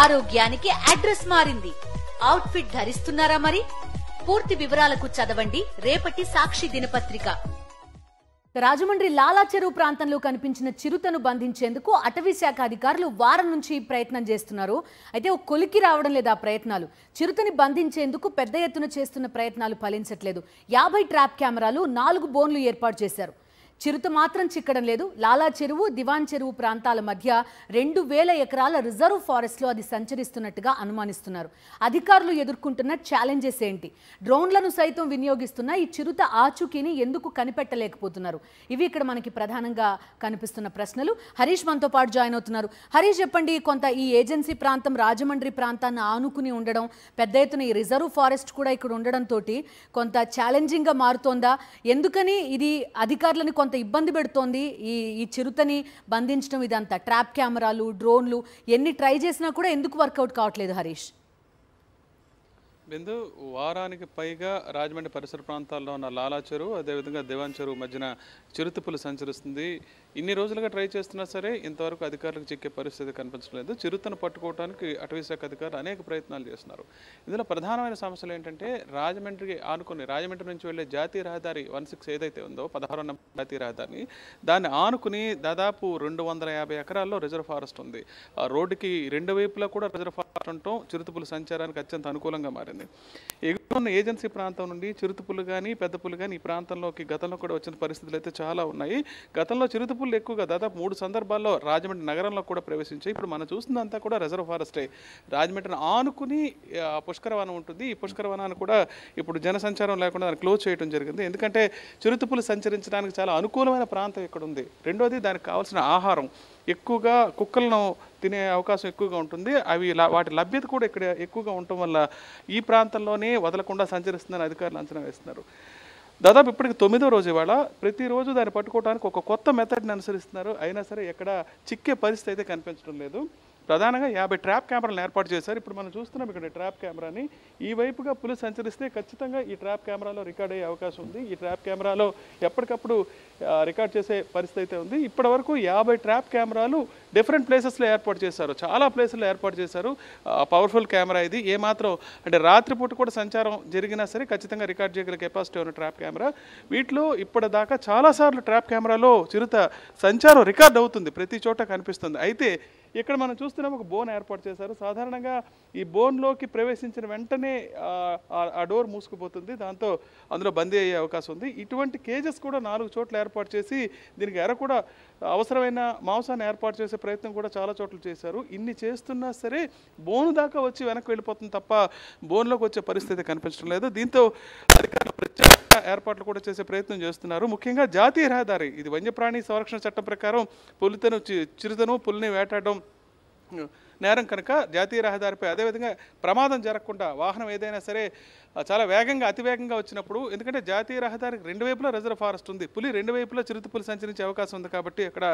ఆరోగ్యానికి అడ్రస్ మారింది అవుట్ఫిట్ ధరిస్తున్నారా మరి పూర్తి వివరాలకు చదవండి రేపటి సాక్షి దినపత్రిక రాజమండ్రి లాలా చెరువు ప్రాంతంలో కనిపించిన చిరుతను బంధించేందుకు అటవీ శాఖ అధికారులు వారం నుంచి ప్రయత్నం చేస్తున్నారు అయితే ఒక కొలికి రావడం లేదు ఆ ప్రయత్నాలు చిరుతని బంధించేందుకు పెద్ద ఎత్తున చేస్తున్న ప్రయత్నాలు ఫలించట్లేదు యాభై ట్రాప్ కెమెరాలు నాలుగు బోన్లు ఏర్పాటు చేశారు చిరుత మాత్రం చిక్కడం లేదు లాలా చెరువు దివాన్ చెరువు ప్రాంతాల మధ్య రెండు వేల ఎకరాల రిజర్వ్ ఫారెస్ట్లో అది సంచరిస్తున్నట్టుగా అనుమానిస్తున్నారు అధికారులు ఎదుర్కొంటున్న ఛాలెంజెస్ ఏంటి డ్రోన్లను సైతం వినియోగిస్తున్న ఈ చిరుత ఆచూకీని ఎందుకు కనిపెట్టలేకపోతున్నారు ఇవి ఇక్కడ మనకి ప్రధానంగా కనిపిస్తున్న ప్రశ్నలు హరీష్ మనతో పాటు జాయిన్ అవుతున్నారు హరీష్ చెప్పండి కొంత ఈ ఏజెన్సీ ప్రాంతం రాజమండ్రి ప్రాంతాన్ని ఆనుకుని ఉండడం పెద్ద ఎత్తున ఈ రిజర్వ్ ఫారెస్ట్ కూడా ఇక్కడ ఉండడంతో కొంత ఛాలెంజింగ్గా మారుతోందా ఎందుకని ఇది అధికారులను కొంత ఇబ్బంది పెడుతోంది ఈ ఈ చిరుతని బంధించడం ఇదంతా ట్రాప్ కెమెరాలు డ్రోన్లు ఎన్ని ట్రై చేసినా కూడా ఎందుకు వర్కౌట్ కావట్లేదు హరీష్ బిందు వారానికి పైగా రాజమండ్రి పరిసర ప్రాంతాల్లో ఉన్న లాలా చెరువు అదేవిధంగా దివాన్ చెరువు మధ్యన చిరుతపులు సంచరిస్తుంది ఇన్ని రోజులుగా ట్రై చేస్తున్నా సరే ఇంతవరకు అధికారులకు చిక్కే పరిస్థితి కనిపించలేదు చిరుతను పట్టుకోవడానికి అటవీశాఖ అధికారులు అనేక ప్రయత్నాలు చేస్తున్నారు ఇందులో ప్రధానమైన సమస్యలు ఏంటంటే రాజమండ్రికి ఆనుకుని రాజమండ్రి నుంచి వెళ్ళే జాతీయ రహదారి వన్ సిక్స్ ఏదైతే ఉందో పదహారు నంబర్ జాతీయ రహదారిని దాన్ని ఆనుకుని దాదాపు రెండు వందల యాభై ఎకరాల్లో రిజర్వ్ ఫారెస్ట్ ఉంది రోడ్డుకి రెండు వైపులా కూడా రిజర్వ్ ఫారెస్ట్ ఉండటం చిరుతపుల సంచారానికి అత్యంత అనుకూలంగా మారింది ఎగురున్న ఏజెన్సీ ప్రాంతం నుండి చిరుతపులు కానీ పెద్దపులు కానీ ఈ ప్రాంతంలోకి గతంలో కూడా వచ్చిన పరిస్థితులు అయితే చాలా ఉన్నాయి గతంలో చిరుతపులు మార్పులు ఎక్కువగా దాదాపు మూడు సందర్భాల్లో రాజమండ్రి నగరంలో కూడా ప్రవేశించాయి ఇప్పుడు మనం చూస్తుందంతా కూడా రిజర్వ్ ఫారెస్టే రాజమండ్రిని ఆనుకుని పుష్కరవనం ఉంటుంది ఈ పుష్కరవనాన్ని కూడా ఇప్పుడు జనసంచారం లేకుండా దాన్ని క్లోజ్ చేయడం జరిగింది ఎందుకంటే చిరుతపులు సంచరించడానికి చాలా అనుకూలమైన ప్రాంతం ఇక్కడ ఉంది రెండోది దానికి కావాల్సిన ఆహారం ఎక్కువగా కుక్కలను తినే అవకాశం ఎక్కువగా ఉంటుంది అవి వాటి లభ్యత కూడా ఇక్కడ ఎక్కువగా ఉండటం వల్ల ఈ ప్రాంతంలోనే వదలకుండా సంచరిస్తుందని అధికారులు అంచనా వేస్తున్నారు దాదాపు ఇప్పటికి తొమ్మిదో రోజు ఇవాళ ప్రతిరోజు దాన్ని పట్టుకోవడానికి ఒక కొత్త మెథడ్ని అనుసరిస్తున్నారు అయినా సరే ఎక్కడ చిక్కే పరిస్థితి అయితే కనిపించడం లేదు ప్రధానంగా యాభై ట్రాప్ కెమెరాలను ఏర్పాటు చేశారు ఇప్పుడు మనం చూస్తున్నాం ఇక్కడ ట్రాప్ కెమెరాని ఈ వైపుగా పులి సంచరిస్తే ఖచ్చితంగా ఈ ట్రాప్ కెమెరాలో రికార్డ్ అయ్యే అవకాశం ఉంది ఈ ట్రాప్ కెమెరాలో ఎప్పటికప్పుడు రికార్డ్ చేసే పరిస్థితి అయితే ఉంది ఇప్పటి వరకు యాభై ట్రాప్ కెమెరాలు డిఫరెంట్ ప్లేసెస్లో ఏర్పాటు చేశారు చాలా ప్లేసెస్లో ఏర్పాటు చేశారు పవర్ఫుల్ కెమెరా ఇది ఏమాత్రం అంటే రాత్రిపూట కూడా సంచారం జరిగినా సరే ఖచ్చితంగా రికార్డ్ చేయగల కెపాసిటీ ఉన్న ట్రాప్ కెమెరా వీటిలో ఇప్పటిదాకా చాలాసార్లు ట్రాప్ కెమెరాలో చిరుత సంచారం రికార్డ్ అవుతుంది ప్రతి చోట కనిపిస్తుంది అయితే ఇక్కడ మనం చూస్తున్నాం ఒక బోన్ ఏర్పాటు చేశారు సాధారణంగా ఈ బోన్లోకి ప్రవేశించిన వెంటనే ఆ డోర్ మూసుకుపోతుంది దాంతో అందులో బందీ అయ్యే అవకాశం ఉంది ఇటువంటి కేజెస్ కూడా నాలుగు చోట్ల ఏర్పాటు చేసి దీనికి ఎర కూడా అవసరమైన మాంసాన్ని ఏర్పాటు చేసే ప్రయత్నం కూడా చాలా చోట్ల చేశారు ఇన్ని చేస్తున్నా సరే బోను దాకా వచ్చి వెనక్కి వెళ్ళిపోతుంది తప్ప బోన్లోకి వచ్చే పరిస్థితి కనిపించడం లేదు దీంతో అధికారులు ప్రత్యేక ఏర్పాట్లు కూడా చేసే ప్రయత్నం చేస్తున్నారు ముఖ్యంగా జాతీయ రహదారి ఇది వన్యప్రాణి సంరక్షణ చట్టం ప్రకారం పులితను చిరుతను పులిని వేటాడడం నేరం కనుక జాతీయ రహదారిపై అదేవిధంగా ప్రమాదం జరగకుండా వాహనం ఏదైనా సరే చాలా వేగంగా అతివేగంగా వచ్చినప్పుడు ఎందుకంటే జాతీయ రహదారికి రెండు వైపులా రిజర్వ్ ఫారెస్ట్ ఉంది పులి రెండు వైపులా చిరుతపులి సంచరించే అవకాశం ఉంది కాబట్టి అక్కడ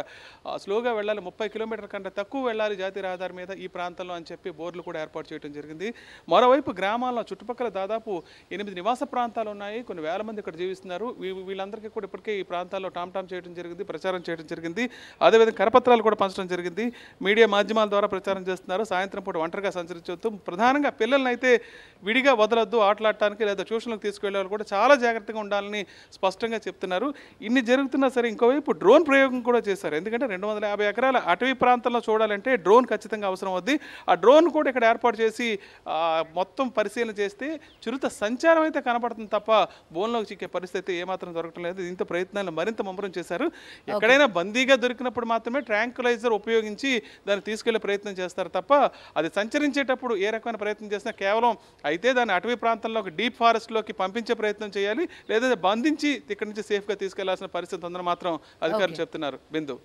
స్లోగా వెళ్ళాలి ముప్పై కిలోమీటర్ల కంటే తక్కువ వెళ్ళాలి జాతీయ రహదారి మీద ఈ ప్రాంతంలో అని చెప్పి బోర్డులు కూడా ఏర్పాటు చేయడం జరిగింది మరోవైపు గ్రామాల్లో చుట్టుపక్కల దాదాపు ఎనిమిది నివాస ప్రాంతాలు ఉన్నాయి కొన్ని వేల మంది ఇక్కడ జీవిస్తున్నారు వీళ్ళందరికీ కూడా ఇప్పటికే ఈ ప్రాంతాల్లో టామ్ టామ్ చేయడం జరిగింది ప్రచారం చేయడం జరిగింది అదేవిధంగా కరపత్రాలు కూడా పంచడం జరిగింది మీడియా మాధ్యమాల ద్వారా ప్రచారం చేస్తున్నారు సాయంత్రం పూట ఒంటరిగా సంచరించవద్దు ప్రధానంగా పిల్లల్ని అయితే విడిగా వదలొద్దు ఆటలు మాట్లాడటానికి లేదా ట్యూషన్లకు తీసుకువెళ్ళే కూడా చాలా జాగ్రత్తగా ఉండాలని స్పష్టంగా చెప్తున్నారు ఇన్ని జరుగుతున్నా సరే ఇంకోవైపు డ్రోన్ ప్రయోగం కూడా చేశారు ఎందుకంటే రెండు వందల యాభై ఎకరాల అటవీ ప్రాంతంలో చూడాలంటే డ్రోన్ ఖచ్చితంగా అవసరం అవుద్ది ఆ డ్రోన్ కూడా ఇక్కడ ఏర్పాటు చేసి మొత్తం పరిశీలన చేస్తే చిరుత సంచారం అయితే కనపడుతుంది తప్ప బోన్లోకి చిక్కే పరిస్థితి ఏమాత్రం దొరకటం లేదు దీంతో ప్రయత్నాలు మరింత ముమ్మరం చేశారు ఎక్కడైనా బందీగా దొరికినప్పుడు మాత్రమే ట్రాంకులైజర్ ఉపయోగించి దాన్ని తీసుకెళ్లే ప్రయత్నం చేస్తారు తప్ప అది సంచరించేటప్పుడు ఏ రకమైన ప్రయత్నం చేసినా కేవలం అయితే దాని అటవీ ప్రాంతంలో ప్రాంతంలో ఒక డీప్ ఫారెస్ట్లోకి పంపించే ప్రయత్నం చేయాలి లేదా బంధించి ఇక్కడి నుంచి సేఫ్గా తీసుకెళ్లాల్సిన పరిస్థితి ఉందని మాత్రం అధికారులు చెప్తున్నారు బిందు